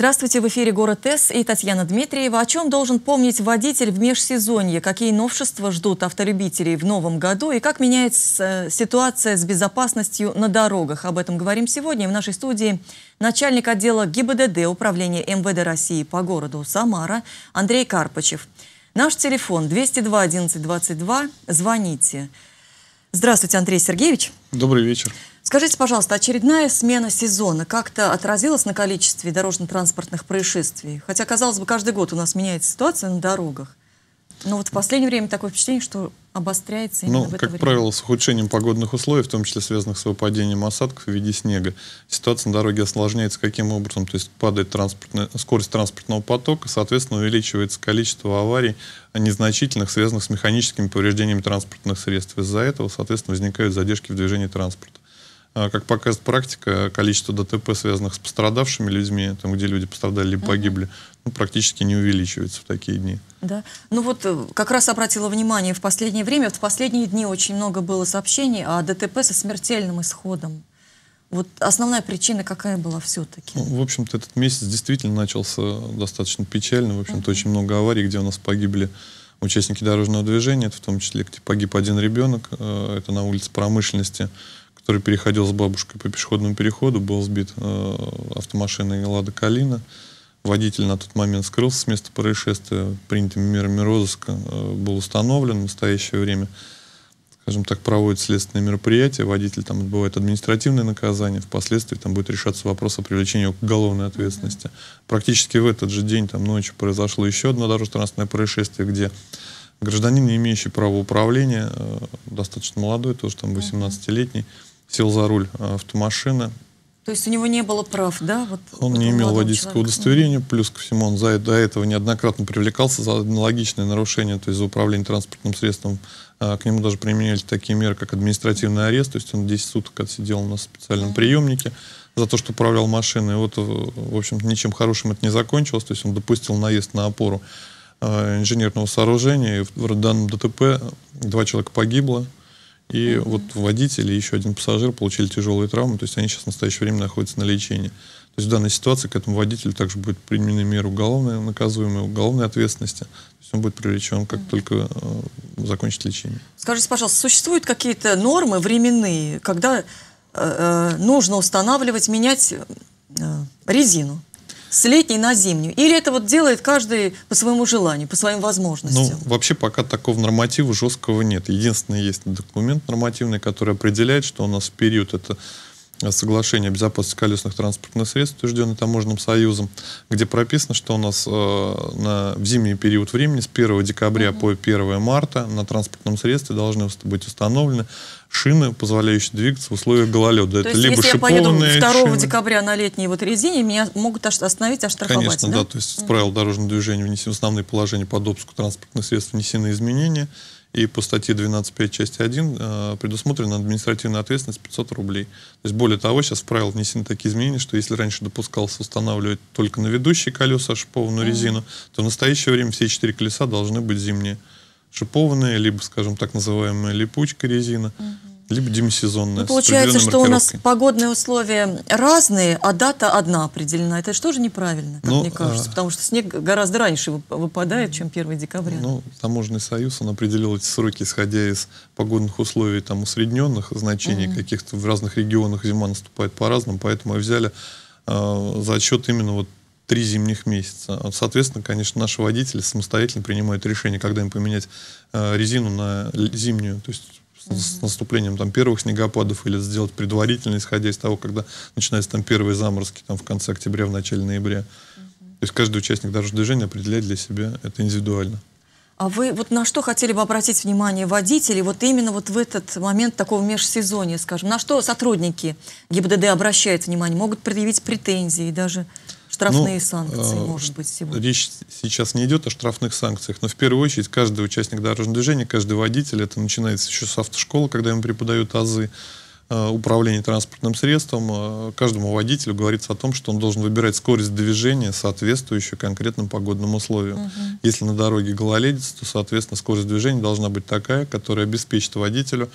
Здравствуйте, в эфире «Город С» и Татьяна Дмитриева. О чем должен помнить водитель в межсезонье? Какие новшества ждут автолюбителей в новом году? И как меняется э, ситуация с безопасностью на дорогах? Об этом говорим сегодня. В нашей студии начальник отдела ГИБДД Управления МВД России по городу Самара Андрей Карпачев. Наш телефон 202 11 22. Звоните. Здравствуйте, Андрей Сергеевич. Добрый вечер. Скажите, пожалуйста, очередная смена сезона как-то отразилась на количестве дорожно-транспортных происшествий? Хотя, казалось бы, каждый год у нас меняется ситуация на дорогах. Но вот в последнее время такое впечатление, что обостряется именно Ну, в это как время. правило, с ухудшением погодных условий, в том числе связанных с выпадением осадков в виде снега, ситуация на дороге осложняется каким образом? То есть падает транспортная, скорость транспортного потока, соответственно, увеличивается количество аварий а незначительных, связанных с механическими повреждениями транспортных средств. Из-за этого, соответственно, возникают задержки в движении транспорта. А, как показывает практика, количество ДТП, связанных с пострадавшими людьми, там, где люди пострадали или погибли, ну, практически не увеличивается в такие дни. Да. Ну вот э, как раз обратила внимание в последнее время, в последние дни очень много было сообщений о ДТП со смертельным исходом. Вот основная причина какая была все-таки? Ну, в общем-то, этот месяц действительно начался достаточно печально. В общем-то, uh очень много аварий, где у нас погибли участники дорожного движения. Это в том числе, где погиб один ребенок. Э, это на улице промышленности который переходил с бабушкой по пешеходному переходу, был сбит э, автомашиной «Лада Калина». Водитель на тот момент скрылся с места происшествия, принятыми мерами розыска э, был установлен в настоящее время. Скажем так, проводят следственные мероприятия, водитель там отбывает административное наказание, впоследствии там будет решаться вопрос о привлечении к уголовной ответственности. Практически в этот же день, там ночью, произошло еще одно дорожно-транспортное происшествие, где гражданин, не имеющий права управления, э, достаточно молодой, тоже там 18-летний, сел за руль э, автомашины. То есть у него не было прав, да? Вот, он не имел водительского человека. удостоверения, плюс ко всему он за, до этого неоднократно привлекался за аналогичные нарушения, то есть за управление транспортным средством. Э, к нему даже применялись такие меры, как административный арест, то есть он 10 суток отсидел на специальном mm -hmm. приемнике за то, что управлял машиной. И вот, э, в общем ничем хорошим это не закончилось, то есть он допустил наезд на опору инженерного сооружения, и в данном ДТП два человека погибло, и угу. вот водитель и еще один пассажир получили тяжелые травмы, то есть они сейчас в настоящее время находятся на лечении. То есть в данной ситуации к этому водителю также будет применены меры уголовной, наказуемой уголовной ответственности. То есть он будет привлечен, как угу. только э, закончит лечение. Скажите, пожалуйста, существуют какие-то нормы временные, когда э, э нужно устанавливать, менять э, резину? с летней на зимнюю? Или это вот делает каждый по своему желанию, по своим возможностям? Ну, вообще пока такого норматива жесткого нет. Единственное, есть документ нормативный, который определяет, что у нас период это соглашение о безопасности колесных транспортных средств, утвержденное Таможенным союзом, где прописано, что у нас э, на, в зимний период времени с 1 декабря угу. по 1 марта на транспортном средстве должны быть установлены шины, позволяющие двигаться в условиях гололеда. То Это есть, либо если я поеду 2 шины. декабря на летней вот резине, меня могут остановить, оштрафовать, Конечно, да? да. То есть угу. в правила дорожного движения внесены основные положения по допуску транспортных средств внесены изменения. И по статье 12.5 части 1 э, предусмотрена административная ответственность 500 рублей. То есть, более того, сейчас в правила внесены такие изменения, что если раньше допускалось устанавливать только на ведущие колеса шипованную mm-hmm. резину, то в настоящее время все четыре колеса должны быть зимние шипованные, либо, скажем так называемая липучка резина. Mm-hmm. Либо демисезонная. Ну, получается, что у нас погодные условия разные, а дата одна определена. Это же тоже неправильно, как ну, мне а кажется, а... потому что снег гораздо раньше выпадает, чем 1 декабря. Ну, Таможенный союз, он определил эти сроки, исходя из погодных условий, там, усредненных значений угу. каких-то. В разных регионах зима наступает по-разному, поэтому и взяли э, за счет именно вот три зимних месяца. Соответственно, конечно, наши водители самостоятельно принимают решение, когда им поменять э, резину на зимнюю. То есть с наступлением там, первых снегопадов или сделать предварительно, исходя из того, когда начинаются там первые заморозки там, в конце октября, в начале ноября. То есть каждый участник дорожного движения определяет для себя это индивидуально. А вы вот на что хотели бы обратить внимание водителей вот именно вот в этот момент такого межсезонья, скажем? На что сотрудники ГИБДД обращают внимание? Могут предъявить претензии даже? Штрафные ну, санкции, а, может быть, сегодня. Речь сейчас не идет о штрафных санкциях, но в первую очередь каждый участник дорожного движения, каждый водитель, это начинается еще с автошколы, когда им преподают азы а, управления транспортным средством, а, каждому водителю говорится о том, что он должен выбирать скорость движения, соответствующую конкретным погодным условиям. Угу. Если на дороге гололедец, то, соответственно, скорость движения должна быть такая, которая обеспечит водителю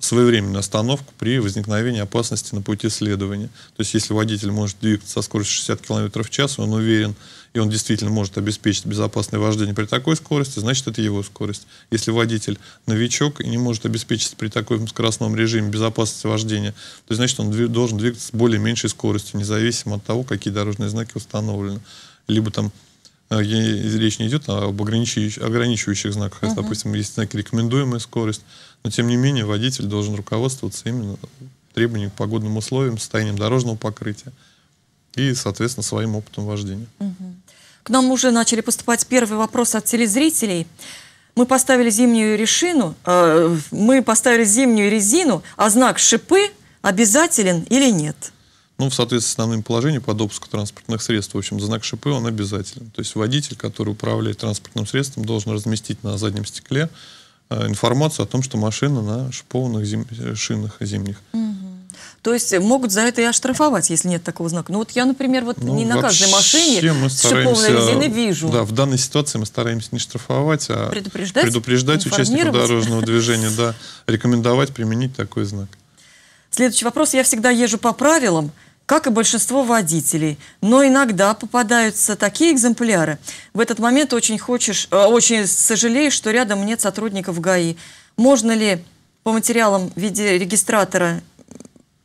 своевременную остановку при возникновении опасности на пути следования. То есть если водитель может двигаться со скоростью 60 км в час, он уверен, и он действительно может обеспечить безопасное вождение при такой скорости, значит, это его скорость. Если водитель новичок и не может обеспечить при таком скоростном режиме безопасность вождения, то значит, он должен двигаться с более меньшей скоростью, независимо от того, какие дорожные знаки установлены. Либо там а, где речь не идет об ограничивающих, ограничивающих знаках. Uh -huh. Допустим, есть знаки рекомендуемая скорость, но тем не менее водитель должен руководствоваться именно требованиями к погодным условиям, состоянием дорожного покрытия и, соответственно, своим опытом вождения. Uh -huh. К нам уже начали поступать первые вопросы от телезрителей. Мы поставили зимнюю решину, э, мы поставили зимнюю резину, а знак шипы обязателен или нет? Ну, в соответствии с основным положением по допуску транспортных средств, в общем, знак ШП, он обязателен. То есть водитель, который управляет транспортным средством, должен разместить на заднем стекле э, информацию о том, что машина на шипованных зим... шинах зимних. То есть э, могут за это и оштрафовать, если нет такого знака. Ну вот я, например, вот ну, не на каждой машине мы шипованной резины вижу. Да, в данной ситуации мы стараемся не штрафовать, а предупреждать, предупреждать участников дорожного движения, да, рекомендовать применить такой знак. Следующий вопрос. Я всегда езжу по правилам как и большинство водителей. Но иногда попадаются такие экземпляры. В этот момент очень хочешь, э, очень сожалеешь, что рядом нет сотрудников ГАИ. Можно ли по материалам в виде регистратора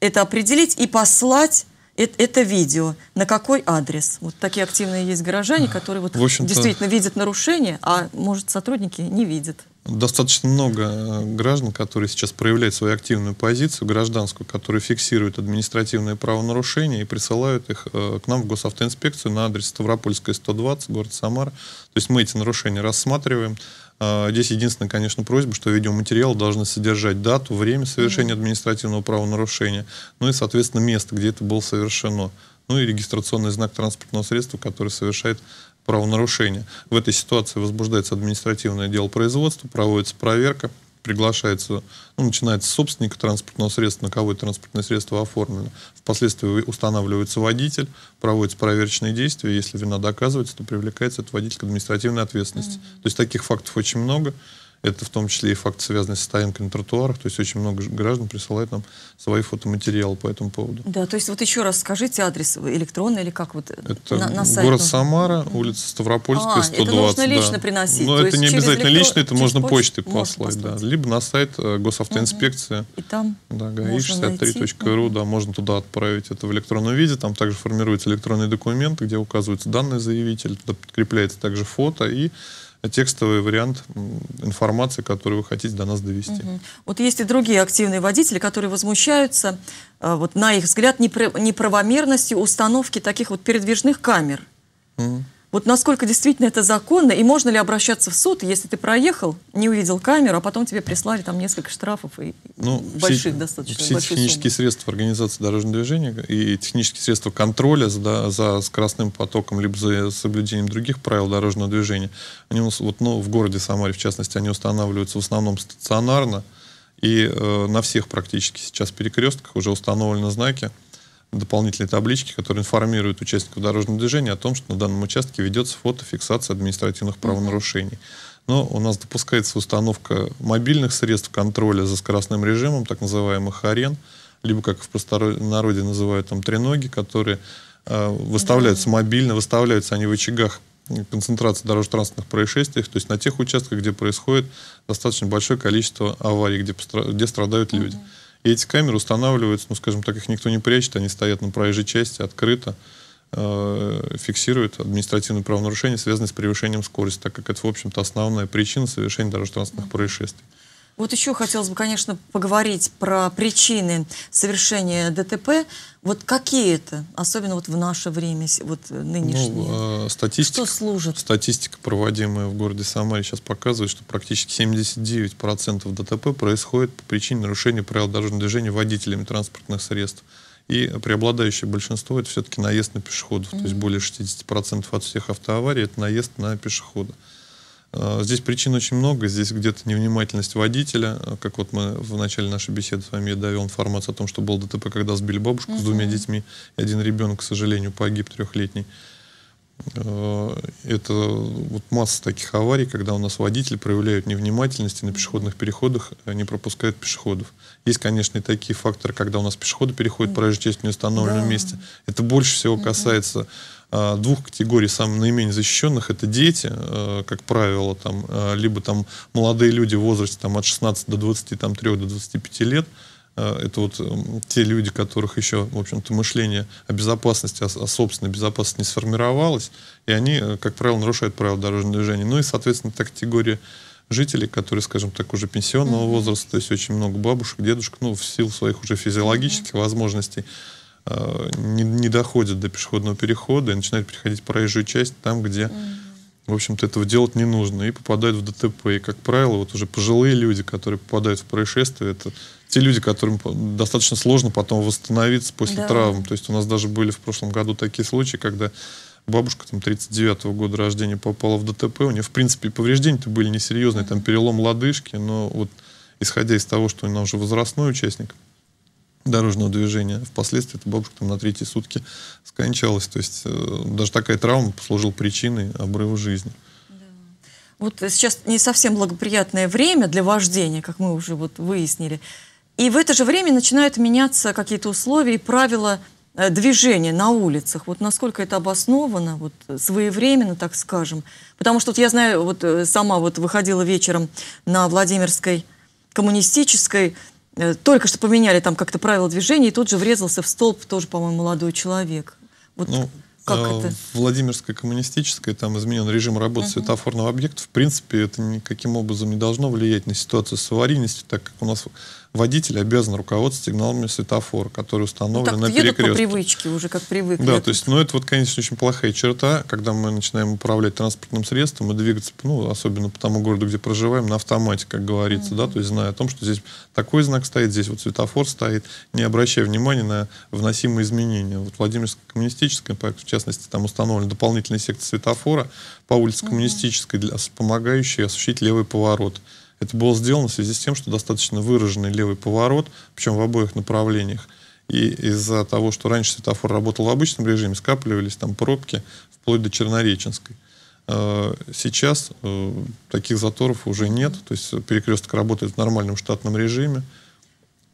это определить и послать это, это видео. На какой адрес? Вот такие активные есть горожане, которые вот действительно видят нарушение, а может сотрудники не видят достаточно много э, граждан, которые сейчас проявляют свою активную позицию гражданскую, которые фиксируют административные правонарушения и присылают их э, к нам в госавтоинспекцию на адрес Ставропольская, 120, город Самар. То есть мы эти нарушения рассматриваем. А, здесь единственная, конечно, просьба, что видеоматериалы должны содержать дату, время совершения административного правонарушения, ну и, соответственно, место, где это было совершено ну и регистрационный знак транспортного средства, который совершает правонарушения. В этой ситуации возбуждается административное дело производства, проводится проверка, приглашается, ну, начинается собственник транспортного средства, на кого это транспортное средство оформлено. Впоследствии устанавливается водитель, проводятся проверочные действия. Если вина доказывается, то привлекается этот водитель к административной ответственности. Mm-hmm. То есть таких фактов очень много. Это в том числе и факт, связанный с стоянкой на тротуарах. То есть очень много граждан присылают нам свои фотоматериалы по этому поводу. Да, то есть вот еще раз скажите адрес электронный или как вот это на, на сайт город нужно? Самара, улица Ставропольская, а, 120. это нужно лично да. приносить? Но ну, это не обязательно электро... лично, это через можно почтой послать. Да. Либо на сайт э, госавтоинспекции. И там да, gai63.ru, да, можно туда отправить это в электронном виде. Там также формируется электронный документ, где указываются данные заявителя, туда подкрепляется также фото и а текстовый вариант информации, которую вы хотите до нас довести. Угу. Вот есть и другие активные водители, которые возмущаются, э, вот на их взгляд, неправомерностью установки таких вот передвижных камер. Угу. Вот насколько действительно это законно, и можно ли обращаться в суд, если ты проехал, не увидел камеру, а потом тебе прислали там несколько штрафов и ну, больших все, достаточно. Все технические суммы. средства организации дорожного движения и технические средства контроля за, за скоростным потоком, либо за соблюдением других правил дорожного движения, они у нас вот, ну, в городе Самаре, в частности, они устанавливаются в основном стационарно, и э, на всех практически сейчас перекрестках уже установлены знаки, дополнительные таблички, которые информируют участников дорожного движения о том, что на данном участке ведется фотофиксация административных правонарушений. Но у нас допускается установка мобильных средств контроля за скоростным режимом, так называемых арен, либо, как в простонародье называют, там, треноги, которые э, выставляются мобильно, выставляются они в очагах концентрации дорожно-транспортных происшествий, то есть на тех участках, где происходит достаточно большое количество аварий, где, где страдают люди. Mm -hmm. И эти камеры устанавливаются, ну, скажем так, их никто не прячет, они стоят на проезжей части открыто, э, фиксируют административные правонарушения, связанные с превышением скорости, так как это, в общем-то, основная причина совершения дорожно-транспортных происшествий. Вот еще хотелось бы, конечно, поговорить про причины совершения ДТП. Вот какие это, особенно вот в наше время, вот э, нынешнее? Ну, э, статистика, что служит? Статистика, проводимая в городе Самаре, сейчас показывает, что практически 79% ДТП происходит по причине нарушения правил дорожного движения водителями транспортных средств. И преобладающее большинство это все-таки наезд на пешеходов. Mm-hmm. То есть более 60% от всех автоаварий это наезд на пешехода. А, здесь причин очень много. Здесь где-то невнимательность водителя. А, как вот мы в начале нашей беседы с вами я давил информацию о том, что был ДТП, когда сбили бабушку угу. с двумя детьми. И один ребенок, к сожалению, погиб, трехлетний. А, это вот масса таких аварий, когда у нас водители проявляют невнимательность и на пешеходных переходах не пропускают пешеходов. Есть, конечно, и такие факторы, когда у нас пешеходы переходят проезжую часть в неустановленном да. месте. Это больше всего касается а, двух категорий самых наименее защищенных это дети, э, как правило, там, э, либо там молодые люди в возрасте там, от 16 до 20, там, 3 до 25 лет, э, это вот эм, те люди, которых еще, в общем-то, мышление о безопасности, о, о собственной безопасности не сформировалось, и они, как правило, нарушают правила дорожного движения. Ну и, соответственно, та категория жителей, которые, скажем так, уже пенсионного mm-hmm. возраста, то есть очень много бабушек, дедушек, ну, в силу своих уже физиологических mm-hmm. возможностей, не, не доходят до пешеходного перехода и начинают переходить проезжую часть там, где, в общем-то, этого делать не нужно, и попадают в ДТП. И, как правило, вот уже пожилые люди, которые попадают в происшествие, это те люди, которым достаточно сложно потом восстановиться после да. травм. То есть у нас даже были в прошлом году такие случаи, когда бабушка там 39-го года рождения попала в ДТП, у нее, в принципе, повреждения-то были несерьезные, там перелом лодыжки, но вот исходя из того, что она уже возрастной участник, дорожного движения. Впоследствии эта бабушка там, на третьи сутки скончалась. То есть э, даже такая травма послужила причиной обрыва жизни. Вот сейчас не совсем благоприятное время для вождения, как мы уже вот выяснили. И в это же время начинают меняться какие-то условия и правила э, движения на улицах. Вот насколько это обосновано, вот э, своевременно, так скажем. Потому что вот я знаю, вот э, сама вот выходила вечером на Владимирской коммунистической, Э, только что поменяли там как-то правила движения, и тут же врезался в столб тоже, по-моему, молодой человек. Вот ну, как э, это? Владимирская коммунистическая, там изменен режим работы uh-huh. светофорного объекта. В принципе, это никаким образом не должно влиять на ситуацию с аварийностью, так как у нас водитель обязан руководствоваться сигналами светофора, которые ну, установлены ну, так на перекрестке. по привычке уже, как привык. Да, то есть, ну, это вот, конечно, очень плохая черта, когда мы начинаем управлять транспортным средством и двигаться, ну, особенно по тому городу, где проживаем, на автомате, как говорится, mm-hmm. да, то есть, зная о том, что здесь такой знак стоит, здесь вот светофор стоит, не обращая внимания на вносимые изменения. Вот Владимирская коммунистическая, в частности, там установлен дополнительный секция светофора по улице mm-hmm. коммунистической, для, помогающая осуществить левый поворот. Это было сделано в связи с тем, что достаточно выраженный левый поворот, причем в обоих направлениях. И из-за того, что раньше светофор работал в обычном режиме, скапливались там пробки вплоть до Чернореченской. А, сейчас э, таких заторов уже нет, то есть перекресток работает в нормальном штатном режиме.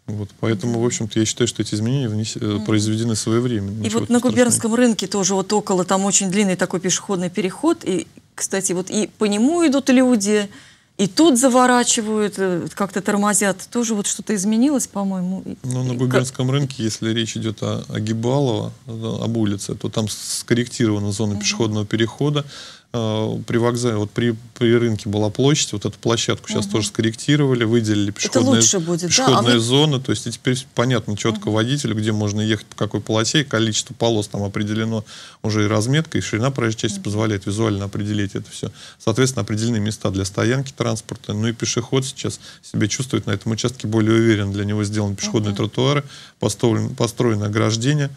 Вот, поэтому, в общем-то, я считаю, что эти изменения внес... mm. произведены своевременно. И вот на губернском рынке тоже вот около, там очень длинный такой пешеходный переход. И, кстати, вот и по нему идут люди, и тут заворачивают, э, как-то тормозят. Тоже вот что-то изменилось, по-моему. Ну, на губернском как... рынке, если речь идет о, о Гибалово, э, об улице, то там скорректирована зона угу. пешеходного перехода. Э, при вокзале, вот при, при рынке была площадь, вот эту площадку сейчас угу. тоже скорректировали, выделили пешеходные, будет, пешеходные да? а зоны, вы... то есть и теперь понятно четко угу. водителю, где можно ехать, по какой полосе, и количество полос там определено уже и разметка, и ширина проезжей части угу. позволяет визуально определить это все. Соответственно, определенные места для стоянки транспорта, ну и пешеход сейчас себя чувствует на этом участке более уверен, для него сделаны пешеходные угу. тротуары, построены, построены ограждения,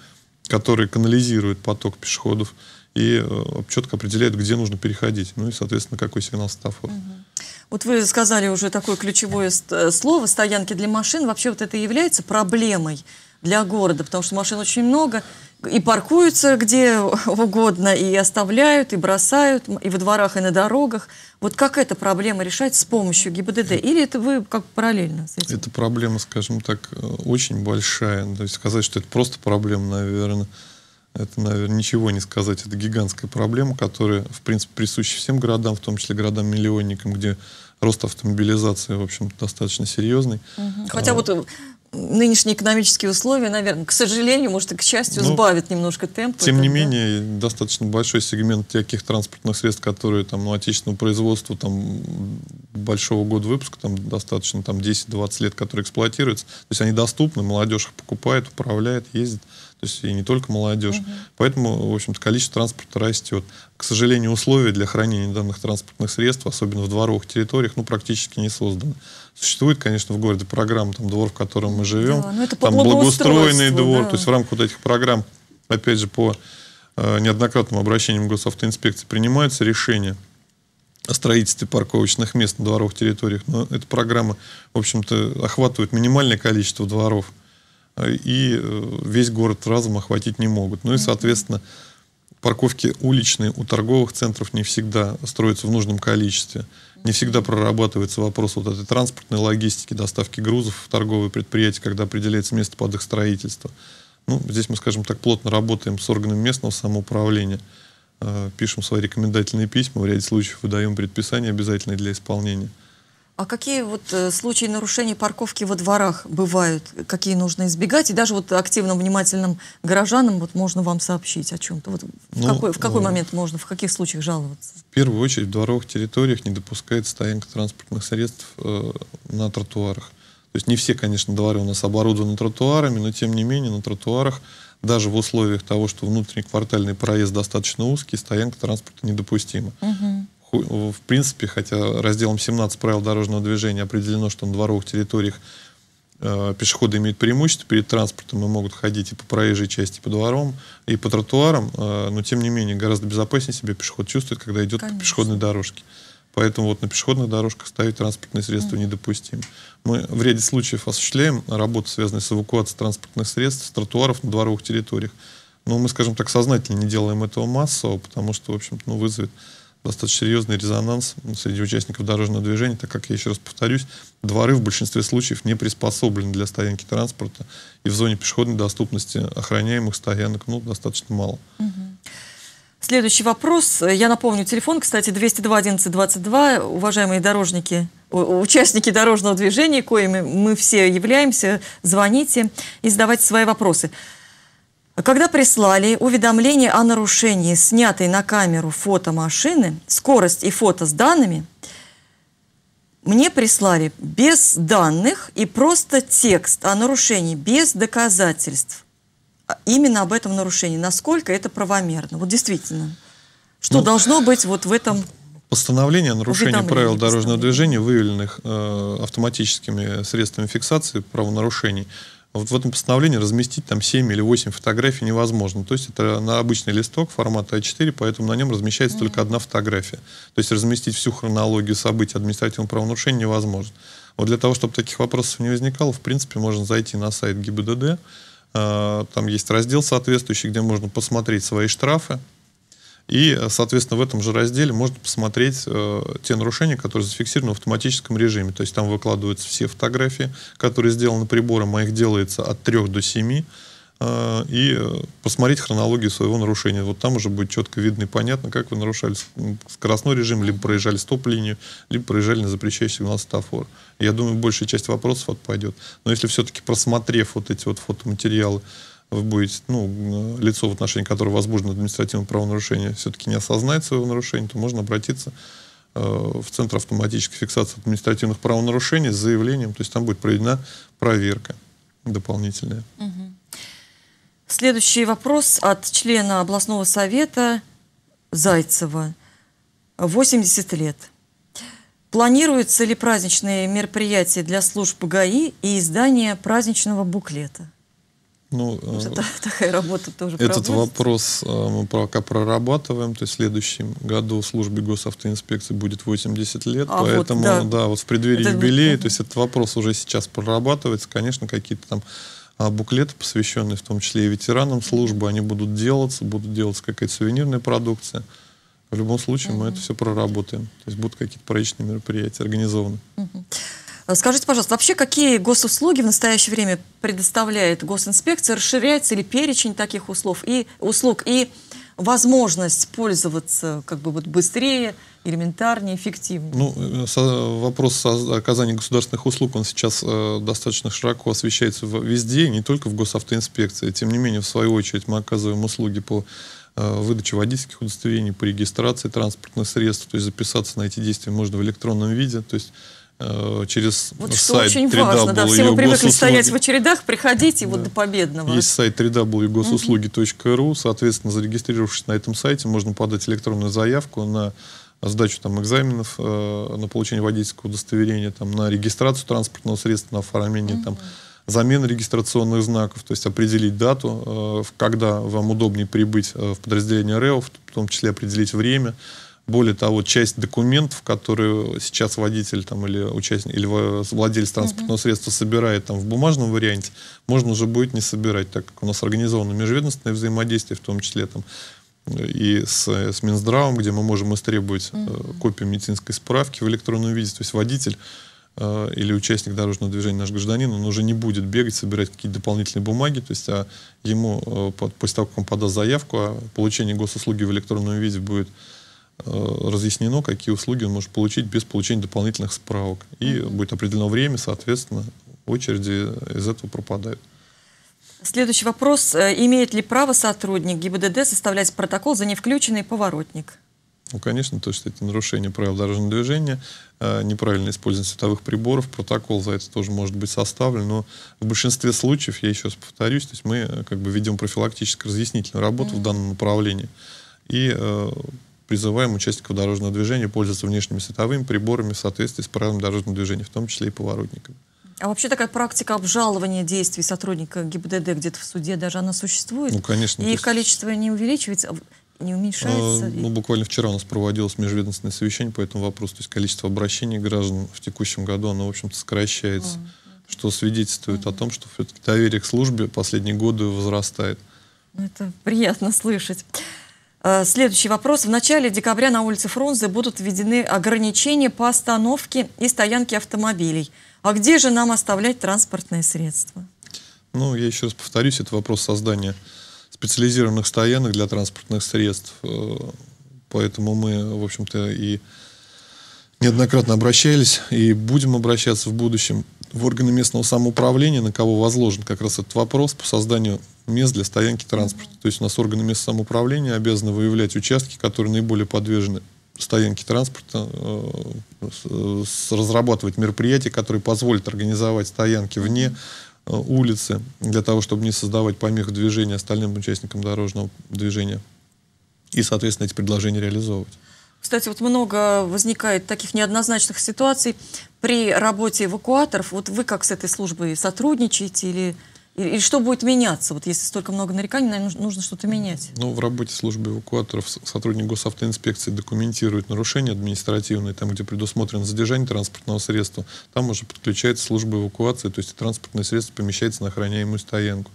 которые канализируют поток пешеходов и э, четко определяют, где нужно переходить. Ну и, соответственно, какой сигнал стаффа. Вот вы сказали уже такое ключевое э, слово «стоянки для машин». Вообще вот это является проблемой для города, потому что машин очень много, и паркуются где угодно, и оставляют, и бросают, и во дворах, и на дорогах. Вот как эта проблема решать с помощью ГИБДД? Или это вы как параллельно с этим? Эта проблема, скажем так, э, очень большая. То есть сказать, что это просто проблема, наверное, это, наверное, ничего не сказать. Это гигантская проблема, которая, в принципе, присуща всем городам, в том числе городам-миллионникам, где рост автомобилизации, в общем, достаточно серьезный. Угу. Хотя а, вот э, нынешние экономические условия, наверное, к сожалению, может, и к счастью, ну, сбавят немножко темп. Тем это, не да? менее, достаточно большой сегмент таких транспортных средств, которые там, ну, отечественного производства, там, большого года выпуска, там, достаточно, там, 10-20 лет, которые эксплуатируются. То есть они доступны, молодежь их покупает, управляет, ездит то есть и не только молодежь. Угу. Поэтому, в общем-то, количество транспорта растет. К сожалению, условия для хранения данных транспортных средств, особенно в дворовых территориях, ну, практически не созданы. Существует, конечно, в городе программа, там, двор, в котором мы живем, да, там, благоустроенный двор, да. то есть в рамках вот этих программ, опять же, по э, неоднократным обращениям госавтоинспекции принимаются решения о строительстве парковочных мест на дворовых территориях, но эта программа, в общем-то, охватывает минимальное количество дворов и э, весь город разом охватить не могут. Ну и, соответственно, парковки уличные у торговых центров не всегда строятся в нужном количестве. Не всегда прорабатывается вопрос вот этой транспортной логистики, доставки грузов в торговые предприятия, когда определяется место под их строительство. Ну, здесь мы, скажем так, плотно работаем с органами местного самоуправления, э, пишем свои рекомендательные письма, в ряде случаев выдаем предписания обязательные для исполнения. А какие вот э, случаи нарушений парковки во дворах бывают? Какие нужно избегать? И даже вот активным, внимательным горожанам вот можно вам сообщить о чем-то. Вот ну, в какой, в какой э момент можно, в каких случаях жаловаться? В первую очередь в дворовых территориях не допускает стоянка транспортных средств э, на тротуарах. То есть не все, конечно, дворы у нас оборудованы тротуарами, но тем не менее на тротуарах даже в условиях того, что внутренний квартальный проезд достаточно узкий, стоянка транспорта недопустима. Угу в принципе, хотя разделом 17 правил дорожного движения определено, что на дворовых территориях э, пешеходы имеют преимущество перед транспортом и могут ходить и по проезжей части, и по дворам, и по тротуарам, э, но тем не менее гораздо безопаснее себя пешеход чувствует, когда идет Конечно. по пешеходной дорожке. Поэтому вот на пешеходных дорожках ставить транспортные средства mm. недопустимо. Мы в ряде случаев осуществляем работу, связанную с эвакуацией транспортных средств с тротуаров на дворовых территориях. Но мы, скажем так, сознательно не делаем этого массово, потому что, в общем-то, ну, вызовет достаточно серьезный резонанс среди участников дорожного движения, так как, я еще раз повторюсь, дворы в большинстве случаев не приспособлены для стоянки транспорта, и в зоне пешеходной доступности охраняемых стоянок ну, достаточно мало. Следующий вопрос. Я напомню, телефон, кстати, 202 11 22. Уважаемые дорожники, участники дорожного движения, коими мы все являемся, звоните и задавайте свои вопросы. Когда прислали уведомление о нарушении снятой на камеру фото машины, скорость и фото с данными, мне прислали без данных и просто текст о нарушении, без доказательств. А именно об этом нарушении, насколько это правомерно. Вот действительно, что ну, должно быть вот в этом Постановление о нарушении правил дорожного движения, выявленных э, автоматическими средствами фиксации правонарушений – а вот в этом постановлении разместить там 7 или 8 фотографий невозможно. То есть это на обычный листок формата А4, поэтому на нем размещается mm-hmm. только одна фотография. То есть разместить всю хронологию событий административного правонарушения невозможно. Вот для того, чтобы таких вопросов не возникало, в принципе, можно зайти на сайт ГИБДД. А, там есть раздел соответствующий, где можно посмотреть свои штрафы, и, соответственно, в этом же разделе можно посмотреть э, те нарушения, которые зафиксированы в автоматическом режиме. То есть там выкладываются все фотографии, которые сделаны прибором, а их делается от 3 до 7 э, и э, посмотреть хронологию своего нарушения. Вот там уже будет четко видно и понятно, как вы нарушали скоростной режим, либо проезжали стоп-линию, либо проезжали на запрещающий сигнал светофор. Я думаю, большая часть вопросов отпадет. Но если все-таки просмотрев вот эти вот фотоматериалы, вы будете, ну, э, лицо, в отношении которого возбуждено административное правонарушение, все-таки не осознает своего нарушения, то можно обратиться э, в Центр автоматической фиксации административных правонарушений с заявлением, то есть там будет проведена проверка дополнительная. Угу. Следующий вопрос от члена областного совета Зайцева. 80 лет. Планируются ли праздничные мероприятия для служб ГАИ и издание праздничного буклета? Ну, Уже э, такая работа тоже Этот вопрос э, мы пока прорабатываем. То есть в следующем году в службе госавтоинспекции будет 80 лет. А поэтому, вот, да. да, вот в преддверии это юбилея, будет... то есть этот вопрос уже сейчас прорабатывается. Конечно, какие-то там а буклеты, посвященные в том числе и ветеранам службы, они будут делаться, будут делаться какая-то сувенирная продукция. В любом случае mm-hmm. мы это все проработаем. То есть будут какие-то праздничные мероприятия организованы. Mm-hmm. Э, скажите, пожалуйста, вообще какие госуслуги в настоящее время предоставляет госинспекция? Расширяется ли перечень таких услуг и, услуг и возможность пользоваться как бы вот быстрее, элементарнее, эффективнее? Ну, э, со, вопрос оказания государственных услуг, он сейчас э, достаточно широко освещается в, везде, не только в госавтоинспекции. Тем не менее, в свою очередь, мы оказываем услуги по э, выдаче водительских удостоверений, по регистрации транспортных средств, то есть записаться на эти действия можно в электронном виде, то есть Э, через вот что сайт очень 3W важно, да, все мы привыкли стоять в очередах, приходите да. вот до победного. Есть сайт www.госуслуги.ру, соответственно, зарегистрировавшись на этом сайте, можно подать электронную заявку на сдачу там экзаменов, э, на получение водительского удостоверения, там, на регистрацию транспортного средства, на оформление mm там замены регистрационных знаков, то есть определить дату, э, когда вам удобнее прибыть э, в подразделение РЭО, в том числе определить время, более того, часть документов, которые сейчас водитель там, или участник, или владелец транспортного uh-huh. средства собирает там, в бумажном варианте, можно уже будет не собирать, так как у нас организовано межведомственное взаимодействие, в том числе там, и с, с Минздравом, где мы можем истребовать uh-huh. копию медицинской справки в электронном виде. То есть водитель э, или участник дорожного движения наш гражданин, он уже не будет бегать, собирать какие-то дополнительные бумаги, то есть а ему, э, после того, как он подаст заявку о получении госуслуги в электронном виде, будет Э, разъяснено, какие услуги он может получить без получения дополнительных справок. И будет определено время, соответственно, очереди из этого пропадают. Следующий вопрос. Э, имеет ли право сотрудник ГИБДД составлять протокол за невключенный поворотник? Ну, конечно, то, есть это нарушение правил дорожного движения, э, неправильное использование световых приборов, протокол за это тоже может быть составлен, но в большинстве случаев, я еще раз повторюсь, то есть мы как бы ведем профилактическую разъяснительную работу mm-hmm. в данном направлении. И призываем участников дорожного движения пользоваться внешними световыми приборами в соответствии с правилами дорожного движения, в том числе и поворотниками. А вообще такая практика обжалования действий сотрудника ГИБДД где-то в суде даже она существует? Ну, конечно. И их есть... количество не увеличивается? А не уменьшается? А, ну, буквально вчера у нас проводилось межведомственное совещание по этому вопросу. То есть количество обращений граждан в текущем году, оно, в общем-то, сокращается. Mm Что свидетельствует mm о том, что доверие к службе последние годы возрастает. Ну, это приятно слышать. Э, следующий вопрос. В начале декабря на улице Фрунзе будут введены ограничения по остановке и стоянке автомобилей. А где же нам оставлять транспортные средства? Ну, я еще раз повторюсь, это вопрос создания специализированных стоянок для транспортных средств. Э, поэтому мы, в общем-то, и неоднократно обращались и будем обращаться в будущем в органы местного самоуправления, на кого возложен как раз этот вопрос по созданию мест для стоянки транспорта. То есть у нас органы местного самоуправления обязаны выявлять участки, которые наиболее подвержены стоянке транспорта, э, э, с, разрабатывать мероприятия, которые позволят организовать стоянки вне э, улицы, для того, чтобы не создавать помех движения остальным участникам дорожного движения. И, соответственно, эти предложения реализовывать. Кстати, вот много возникает таких неоднозначных ситуаций при работе эвакуаторов. Вот вы как с этой службой сотрудничаете или и, что будет меняться? Вот если столько много нареканий, наверное, нужно что-то менять. Ну, в работе службы эвакуаторов сотрудник госавтоинспекции документирует нарушения административные, там, где предусмотрено задержание транспортного средства, там уже подключается служба эвакуации, то есть транспортное средство помещается на охраняемую стоянку.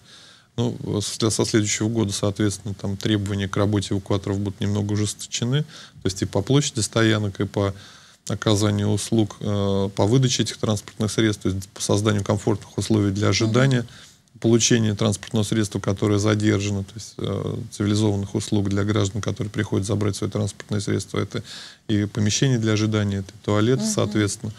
Ну, э, со следующего года, соответственно, там требования к работе эвакуаторов будут немного ужесточены, то есть и по площади стоянок, и по оказанию услуг э, по выдаче этих транспортных средств, то есть по созданию комфортных условий для ожидания. Mm-hmm получения транспортного средства, которое задержано, то есть э, цивилизованных услуг для граждан, которые приходят забрать свое транспортное средство, это и помещение для ожидания, это и туалет, угу. соответственно,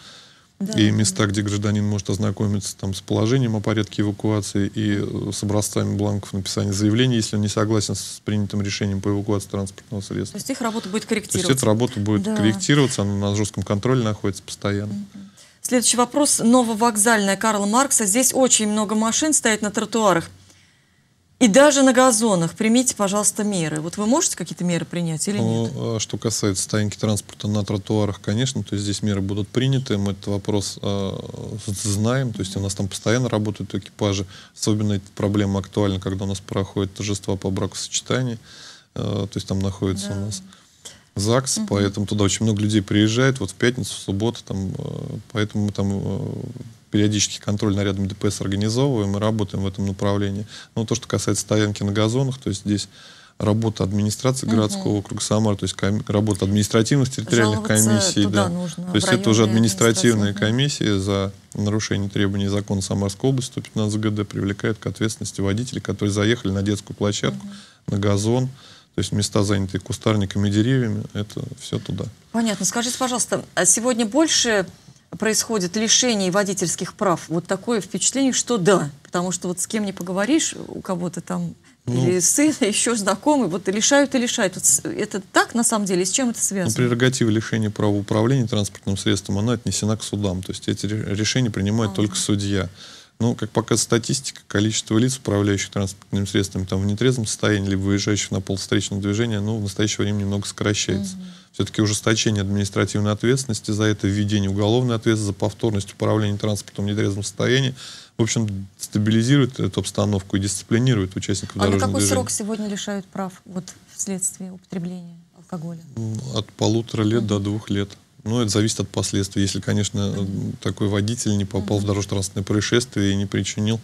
да. и места, где гражданин может ознакомиться там, с положением о порядке эвакуации и э, с образцами бланков написания заявления, если он не согласен с принятым решением по эвакуации транспортного средства. То есть их работа будет корректироваться? То есть эта работа будет да. корректироваться, она на жестком контроле находится постоянно. Угу. Следующий вопрос. Нововокзальная Карла Маркса. Здесь очень много машин стоит на тротуарах. И даже на газонах примите, пожалуйста, меры. Вот вы можете какие-то меры принять или ну, нет? Э, что касается стоянки транспорта на тротуарах, конечно, то есть здесь меры будут приняты. Мы этот вопрос э, знаем. То есть у нас там постоянно работают экипажи. Особенно эта проблема актуальна, когда у нас проходит торжества по бракосочетанию. Э, то есть там находится да. у нас ЗАГС, угу. поэтому туда очень много людей приезжает. Вот в пятницу, в субботу, там, э, поэтому мы там э, периодически контроль нарядами ДПС организовываем и работаем в этом направлении. Но то, что касается стоянки на газонах, то есть здесь работа администрации угу. городского округа Самар, то есть работа административных территориальных комиссий, да. то есть это уже административные комиссии за нарушение требований закона Самарской области 115 ГД привлекают к ответственности водителей, которые заехали на детскую площадку, угу. на газон, то есть места, занятые кустарниками, деревьями, это все туда. Понятно. Скажите, пожалуйста, а сегодня больше происходит лишение водительских прав? Вот такое впечатление, что да, потому что вот с кем не поговоришь, у кого-то там ну, или сын, еще знакомый, вот лишают и лишают. Вот это так на самом деле? С чем это связано? Ну, прерогатива лишения права управления транспортным средством, она отнесена к судам. То есть эти решения принимает а -а -а. только судья. Ну, как пока статистика, количество лиц, управляющих транспортными средствами там, в нетрезвом состоянии, либо выезжающих на полустречное движение, ну, в настоящее время немного сокращается. Угу. Все-таки ужесточение административной ответственности за это, введение уголовной ответственности за повторность управления транспортом в нетрезвом состоянии, в общем, стабилизирует эту обстановку и дисциплинирует участников а дорожного движения. А на какой срок сегодня лишают прав вот, вследствие употребления алкоголя? От полутора лет угу. до двух лет. Ну, это зависит от последствий. Если, конечно, такой водитель не попал в дорожно-транспортное происшествие и не причинил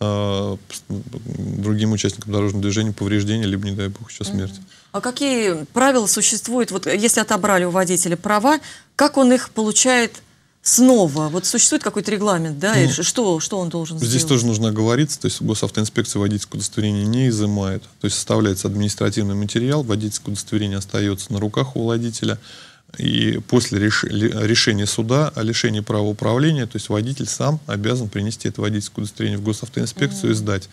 э, другим участникам дорожного движения повреждения, либо, не дай бог, еще смерть. А какие правила существуют, вот э, если отобрали у водителя права, как он их получает снова? Вот существует какой-то регламент, да, ну, и что, что он должен здесь сделать? Здесь тоже нужно оговориться, то есть госавтоинспекция водительское удостоверение не изымает, то есть составляется административный материал, водительское удостоверение остается на руках у водителя, и после решения суда о лишении права управления, то есть водитель сам обязан принести это водительское удостоверение в госавтоинспекцию mm-hmm. и сдать.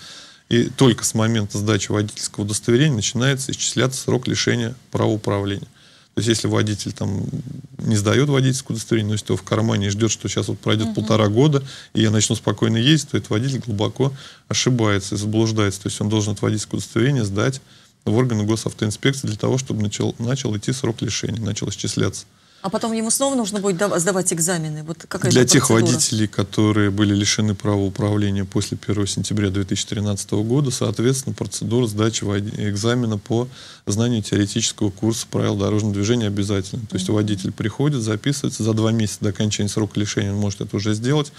И только с момента сдачи водительского удостоверения начинается исчисляться срок лишения права управления. То есть если водитель там не сдает водительское удостоверение, носит его в кармане и ждет, что сейчас вот пройдет угу. Uh полтора года, и я начну спокойно ездить, то этот водитель глубоко ошибается и заблуждается. То есть он должен это водительское удостоверение сдать в органы госавтоинспекции для того, чтобы начал, начал идти срок лишения, начал исчисляться. А потом ему снова нужно будет сдавать экзамены? Вот какая Для тех водителей, которые были лишены права управления после 1 сентября 2013 года, соответственно, процедура сдачи экзамена по знанию теоретического курса правил дорожного движения обязательна. То есть mm -hmm. водитель приходит, записывается, за два месяца до окончания срока лишения он может это уже сделать,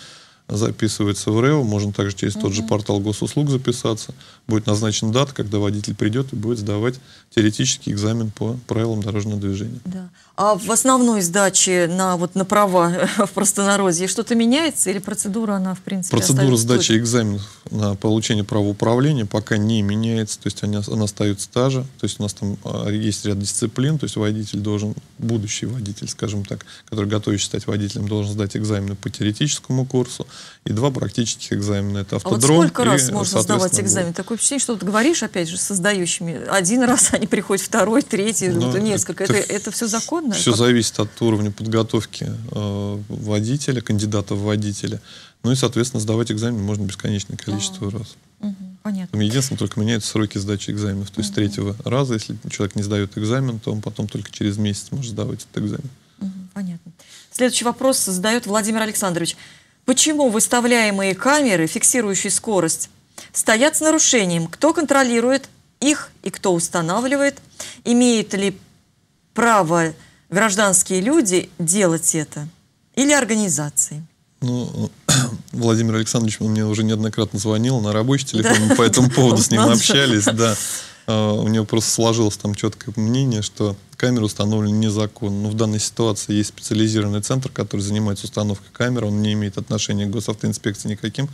записывается в РЭО, можно также через тот же портал госуслуг записаться. Будет назначена дата, когда водитель придет и будет сдавать теоретический экзамен по правилам дорожного движения. Да. А в основной сдаче на, вот, на права в простонародье что-то меняется или процедура, она в принципе Процедура сдачи точно? экзаменов на получение права управления пока не меняется, то есть она, она остается та же, то есть у нас там а, есть ряд дисциплин, то есть водитель должен, будущий водитель, скажем так, который готовится стать водителем, должен сдать экзамены по теоретическому курсу, и два практических экзамена. Это автодром. А вот сколько и, раз можно сдавать экзамен? Год. Такое впечатление, что ты говоришь, опять же, с создающими. Один раз они приходят, второй, третий, ну, несколько. Это, это, это все законно? Все как? зависит от уровня подготовки э, водителя, кандидата в водителя. Ну и, соответственно, сдавать экзамен можно бесконечное количество а раз. понятно. Единственное, только меняются сроки сдачи экзаменов. То есть угу. третьего раза, если человек не сдает экзамен, то он потом только через месяц может сдавать этот экзамен. Угу, понятно. Следующий вопрос задает Владимир Александрович. Почему выставляемые камеры, фиксирующие скорость, стоят с нарушением? Кто контролирует их и кто устанавливает? Имеют ли право гражданские люди делать это? Или организации? Ну, Владимир Александрович мне уже неоднократно звонил на рабочий телефон, да. по этому поводу с ним общались, да. А, у него просто сложилось там четкое мнение, что камеры установлены незаконно. Но ну, в данной ситуации есть специализированный центр, который занимается установкой камер, он не имеет отношения к госавтоинспекции никаким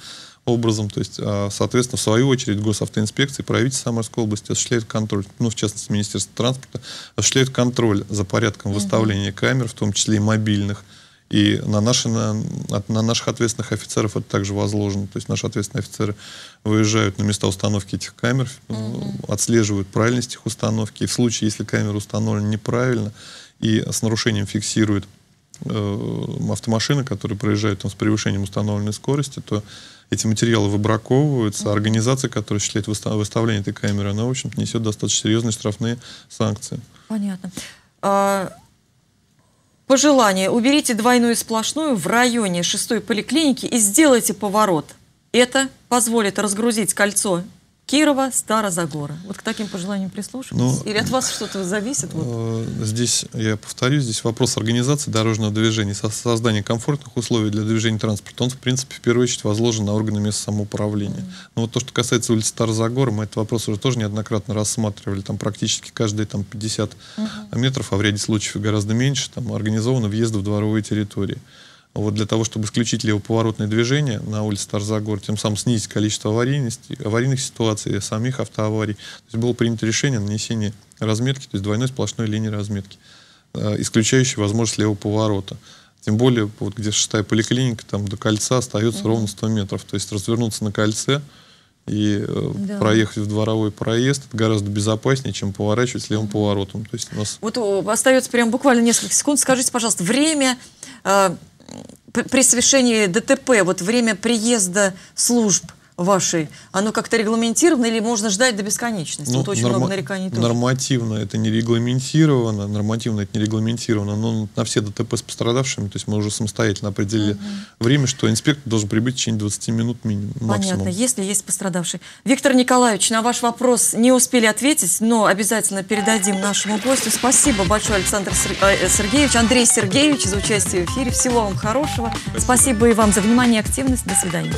образом. То есть, а, соответственно, в свою очередь госавтоинспекции, правительство Самарской области осуществляет контроль, ну, в частности, Министерство транспорта, осуществляет контроль за порядком выставления камер, в том числе и мобильных, и на, наши, на, на наших ответственных офицеров это также возложено. То есть наши ответственные офицеры выезжают на места установки этих камер, mm-hmm. отслеживают правильность их установки. И в случае, если камера установлена неправильно и с нарушением фиксирует э, автомашины, которые проезжают там, с превышением установленной скорости, то эти материалы выбраковываются. Mm-hmm. Организация, которая считает выставление этой камеры, она, в общем несет достаточно серьезные штрафные санкции. Понятно. А Пожелание. Уберите двойную сплошную в районе шестой поликлиники и сделайте поворот. Это позволит разгрузить кольцо Кирова, Старозагора. Вот к таким пожеланиям прислушивайтесь? Ну, Или от вас что-то зависит? Вот? Э, здесь, я повторю, здесь вопрос организации дорожного движения, создания комфортных условий для движения транспорта, он, в принципе, в первую очередь возложен на органы местного самоуправления. Mm. Но вот то, что касается улицы Старозагора, мы этот вопрос уже тоже неоднократно рассматривали. Там практически каждые там, 50 mm -hmm. метров, а в ряде случаев гораздо меньше, там организованы въезды в дворовые территории вот для того, чтобы исключить левоповоротные движение на улице Тарзагор, тем самым снизить количество аварийности, аварийных ситуаций, самих автоаварий. То есть было принято решение нанесения разметки, то есть двойной сплошной линии разметки, э, исключающей возможность левого поворота. Тем более, вот где шестая поликлиника, там до кольца остается угу. ровно 100 метров. То есть развернуться на кольце и э, да. проехать в дворовой проезд это гораздо безопаснее, чем поворачивать левым поворотом. То есть у нас... Вот остается прям буквально несколько секунд. Скажите, пожалуйста, время э, при совершении ДТП, вот время приезда служб вашей, оно как-то регламентировано или можно ждать до бесконечности? Ну, вот очень много нареканий тоже. Нормативно это не регламентировано, нормативно это не регламентировано, но на все ДТП с пострадавшими, то есть мы уже самостоятельно определили угу. время, что инспектор должен прибыть в течение 20 минут минимум. Максимум. Понятно, если есть пострадавший. Виктор Николаевич, на ваш вопрос не успели ответить, но обязательно передадим нашему гостю. Спасибо большое, Александр э, э, Сергеевич, Андрей Сергеевич за участие в эфире. Всего вам хорошего. Спасибо, Спасибо и вам за внимание и активность. До свидания.